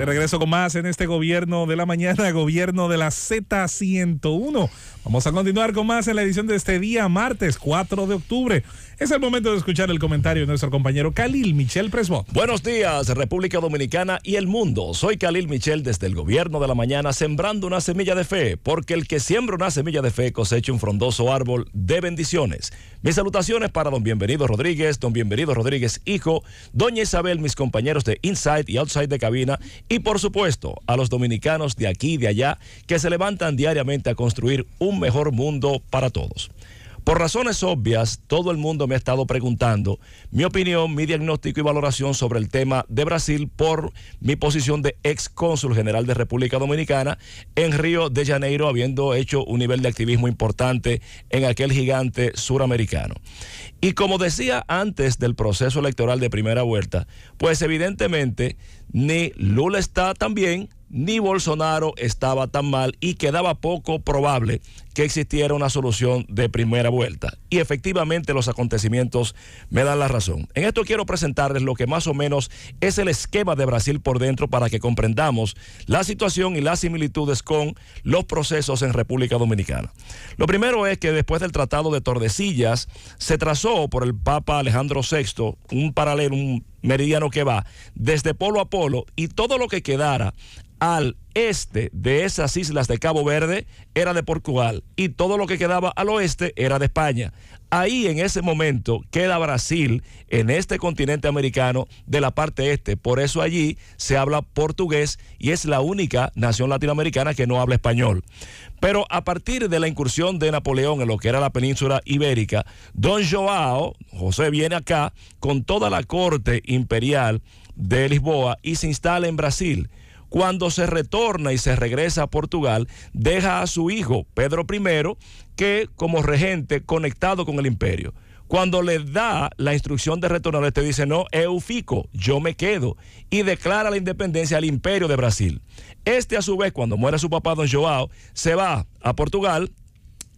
De regreso con más en este gobierno de la mañana, gobierno de la Z101. Vamos a continuar con más en la edición de este día, martes 4 de octubre. Es el momento de escuchar el comentario de nuestro compañero Khalil Michel Presmo. Buenos días, República Dominicana y el mundo. Soy Khalil Michel desde el gobierno de la mañana, sembrando una semilla de fe, porque el que siembra una semilla de fe cosecha un frondoso árbol de bendiciones. Mis salutaciones para don Bienvenido Rodríguez, don Bienvenido Rodríguez, hijo, doña Isabel, mis compañeros de Inside y Outside de Cabina y por supuesto, a los dominicanos de aquí y de allá que se levantan diariamente a construir un mejor mundo para todos. Por razones obvias, todo el mundo me ha estado preguntando mi opinión, mi diagnóstico y valoración sobre el tema de Brasil por mi posición de ex cónsul general de República Dominicana en Río de Janeiro, habiendo hecho un nivel de activismo importante en aquel gigante suramericano. Y como decía antes del proceso electoral de primera vuelta, pues evidentemente ni Lula está tan bien, ni Bolsonaro estaba tan mal y quedaba poco probable que existiera una solución de primera vuelta. Y efectivamente los acontecimientos me dan la razón. En esto quiero presentarles lo que más o menos es el esquema de Brasil por dentro para que comprendamos la situación y las similitudes con los procesos en República Dominicana. Lo primero es que después del Tratado de Tordesillas se trazó por el Papa Alejandro VI un paralelo, un meridiano que va desde polo a polo y todo lo que quedara al este de esas islas de Cabo Verde era de Portugal y todo lo que quedaba al oeste era de España. Ahí en ese momento queda Brasil en este continente americano de la parte este. Por eso allí se habla portugués y es la única nación latinoamericana que no habla español. Pero a partir de la incursión de Napoleón en lo que era la península ibérica, don Joao, José viene acá con toda la corte imperial de Lisboa y se instala en Brasil cuando se retorna y se regresa a Portugal, deja a su hijo, Pedro I, que como regente conectado con el imperio. Cuando le da la instrucción de retornar, este dice, no, eufico, yo me quedo, y declara la independencia al imperio de Brasil. Este a su vez, cuando muere su papá, don Joao, se va a Portugal,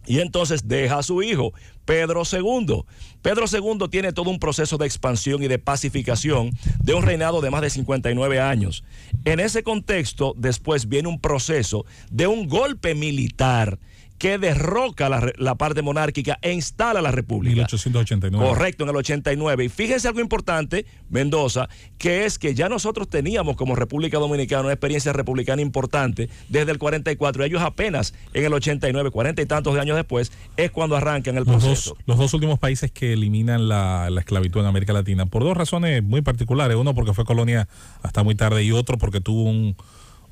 y entonces deja a su hijo, Pedro II. Pedro II tiene todo un proceso de expansión y de pacificación de un reinado de más de 59 años. En ese contexto, después viene un proceso de un golpe militar que derroca la, parte monárquica e instala la república. 1889. Correcto, en el 89. Y fíjense algo importante, Mendoza, que es que ya nosotros teníamos como República Dominicana una experiencia republicana importante desde el 44. Ellos apenas en el 89, cuarenta y tantos de años después, es cuando arrancan el proceso. Los dos, últimos países que eliminan la esclavitud en América Latina, por dos razones muy particulares. Uno porque fue colonia hasta muy tarde y otro porque tuvo un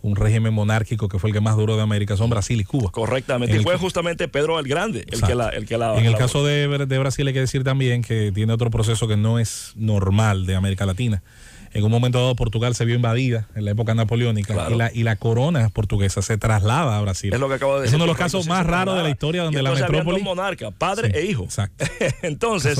un régimen monárquico que fue el que más duró de América son Brasil y Cuba. Correctamente. y fue justamente Pedro el Grande el que, la, el En el caso de, de, Brasil hay que decir también que tiene otro proceso que no es normal de América Latina. En un momento dado Portugal se vio invadida en la época napoleónica y, la, y la corona portuguesa se traslada a Brasil. Es lo que acabo de decir. uno de los casos más raros de la historia donde la metrópoli... padre e hijo. Exacto. entonces,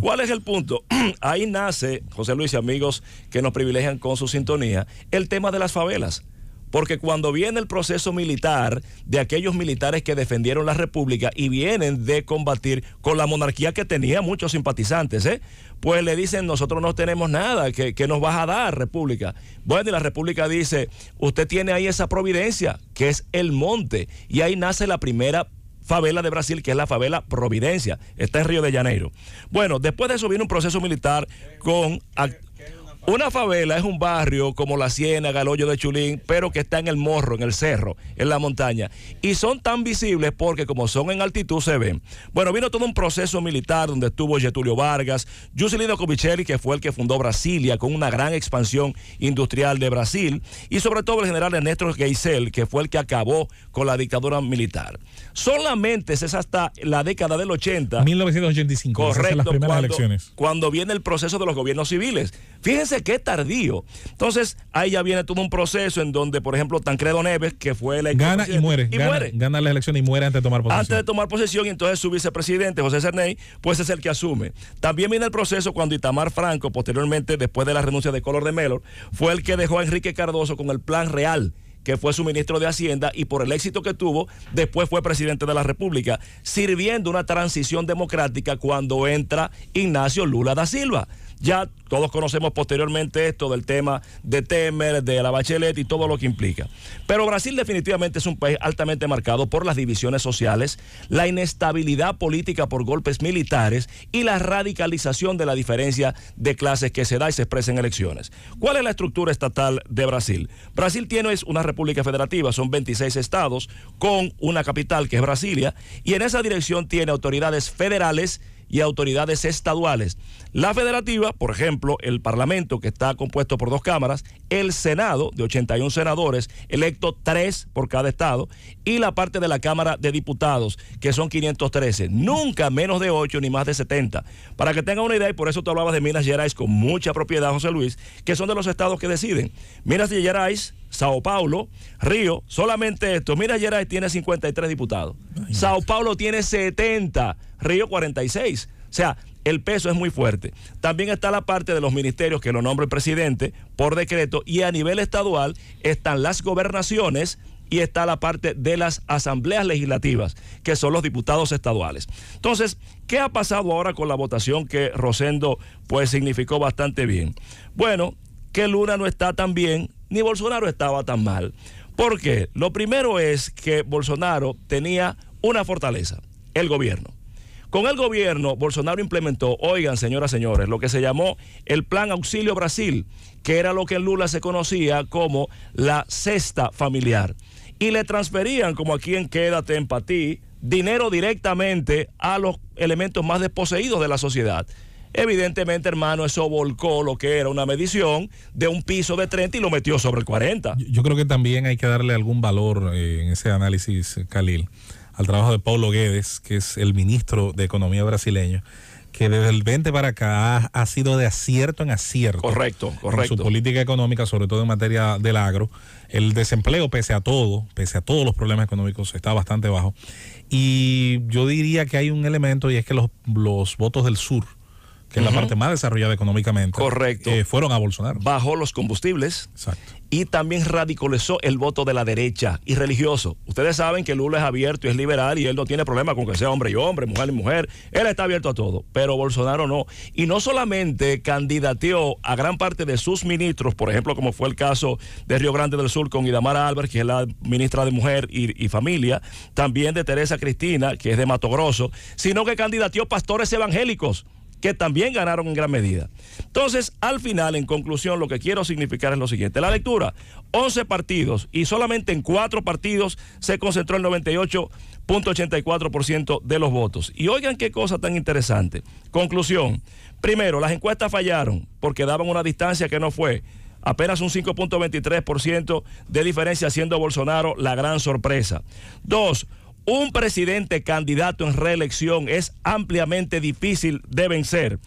¿cuál es el punto? Ahí nace, José Luis y amigos que nos privilegian con su sintonía, el tema de las favelas. Porque cuando viene el proceso militar de aquellos militares que defendieron la República y vienen de combatir con la monarquía que tenía muchos simpatizantes, ¿eh? pues le dicen, nosotros no tenemos nada, ¿qué nos vas a dar, República? Bueno, y la República dice, usted tiene ahí esa providencia, que es el monte, y ahí nace la primera favela de Brasil, que es la favela Providencia. Está en Río de Janeiro. Bueno, después de eso viene un proceso militar con una favela es un barrio como La Ciénaga, el Hoyo de Chulín, pero que está en el morro, en el cerro, en la montaña. Y son tan visibles porque como son en altitud se ven. Bueno, vino todo un proceso militar donde estuvo Getulio Vargas, Juscelino Covicelli, que fue el que fundó Brasilia con una gran expansión industrial de Brasil, y sobre todo el general Ernesto Geisel, que fue el que acabó con la dictadura militar. Solamente es hasta la década del 80. 1985. Correcto. Las primeras elecciones. cuando viene el proceso de los gobiernos civiles. Fíjense qué tardío. Entonces, ahí ya viene todo un proceso en donde, por ejemplo, Tancredo Neves, que fue el Gana y muere. gana, la elección y muere antes de tomar posesión. Antes de tomar posesión, y entonces su vicepresidente, José Cerney, pues es el que asume. También viene el proceso cuando Itamar Franco, posteriormente, después de la renuncia de Color de Melo fue el que dejó a Enrique Cardoso con el plan real que fue su ministro de Hacienda y por el éxito que tuvo, después fue presidente de la República, sirviendo una transición democrática cuando entra Ignacio Lula da Silva. Ya todos conocemos posteriormente esto del tema de Temer, de la Bachelet y todo lo que implica. Pero Brasil definitivamente es un país altamente marcado por las divisiones sociales, la inestabilidad política por golpes militares y la radicalización de la diferencia de clases que se da y se expresa en elecciones. ¿Cuál es la estructura estatal de Brasil? Brasil tiene es una república federativa, son 26 estados con una capital que es Brasilia y en esa dirección tiene autoridades federales y autoridades estaduales. La federativa, por ejemplo, el Parlamento, que está compuesto por dos cámaras, el Senado, de 81 senadores, electo tres por cada estado, y la parte de la Cámara de Diputados, que son 513. Nunca menos de 8 ni más de 70. Para que tengan una idea, y por eso tú hablabas de Minas Gerais con mucha propiedad, José Luis, que son de los estados que deciden. Minas Gerais Sao Paulo, Río, solamente esto. Mira, Yeray tiene 53 diputados. Sao Paulo tiene 70, Río 46. O sea, el peso es muy fuerte. También está la parte de los ministerios que lo nombra el presidente por decreto y a nivel estadual están las gobernaciones y está la parte de las asambleas legislativas, que son los diputados estaduales. Entonces, ¿qué ha pasado ahora con la votación que Rosendo pues significó bastante bien? Bueno, que Luna no está tan bien ni Bolsonaro estaba tan mal. ¿Por qué? Lo primero es que Bolsonaro tenía una fortaleza, el gobierno. Con el gobierno, Bolsonaro implementó, oigan señoras, y señores, lo que se llamó el Plan Auxilio Brasil, que era lo que en Lula se conocía como la cesta familiar. Y le transferían, como aquí en Quédate en Patí, dinero directamente a los elementos más desposeídos de la sociedad. Evidentemente, hermano, eso volcó lo que era una medición de un piso de 30 y lo metió sobre el 40. Yo creo que también hay que darle algún valor eh, en ese análisis, eh, Khalil, al trabajo de Paulo Guedes, que es el ministro de Economía brasileño, que desde el 20 para acá ha, sido de acierto en acierto. Correcto, correcto. su política económica, sobre todo en materia del agro. El desempleo, pese a todo, pese a todos los problemas económicos, está bastante bajo. Y yo diría que hay un elemento y es que los votos del sur, que es la parte más desarrollada económicamente, Correcto. Eh, fueron a Bolsonaro. Bajó los combustibles. Exacto. Y también radicalizó el voto de la derecha y religioso. Ustedes saben que Lula es abierto y es liberal y él no tiene problema con que sea hombre y hombre, mujer y mujer. Él está abierto a todo, pero Bolsonaro no. Y no solamente candidateó a gran parte de sus ministros, por ejemplo, como fue el caso de Río Grande del Sur con Idamara Álvarez, que es la ministra de Mujer y, Familia, también de Teresa Cristina, que es de Mato Grosso, sino que candidateó pastores evangélicos que también ganaron en gran medida. Entonces, al final, en conclusión, lo que quiero significar es lo siguiente. La lectura, 11 partidos y solamente en 4 partidos se concentró el 98.84% de los votos. Y oigan qué cosa tan interesante. Conclusión, primero, las encuestas fallaron porque daban una distancia que no fue apenas un 5.23% de diferencia, siendo Bolsonaro la gran sorpresa. Dos, un presidente candidato en reelección es ampliamente difícil de vencer.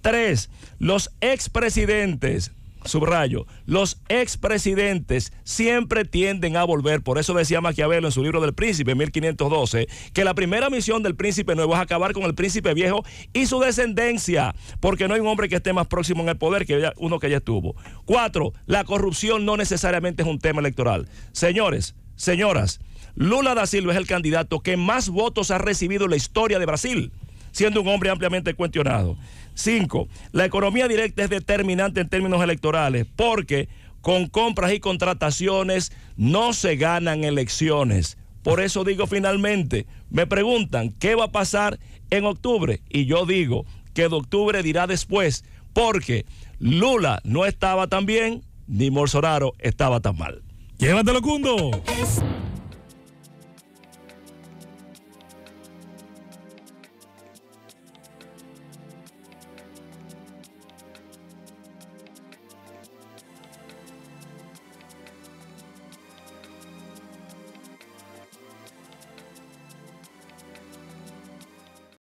Tres, los expresidentes subrayo, los expresidentes siempre tienden a volver. Por eso decía Maquiavelo en su libro del príncipe, 1512, que la primera misión del príncipe nuevo es acabar con el príncipe viejo y su descendencia, porque no hay un hombre que esté más próximo en el poder que uno que ya estuvo. Cuatro, la corrupción no necesariamente es un tema electoral. Señores, señoras, Lula da Silva es el candidato que más votos ha recibido en la historia de Brasil, siendo un hombre ampliamente cuestionado. Cinco, la economía directa es determinante en términos electorales porque con compras y contrataciones no se ganan elecciones. Por eso digo finalmente, me preguntan, ¿qué va a pasar en octubre? Y yo digo que de octubre dirá después, porque Lula no estaba tan bien, ni Bolsonaro estaba tan mal. Llévatelo, Cundo.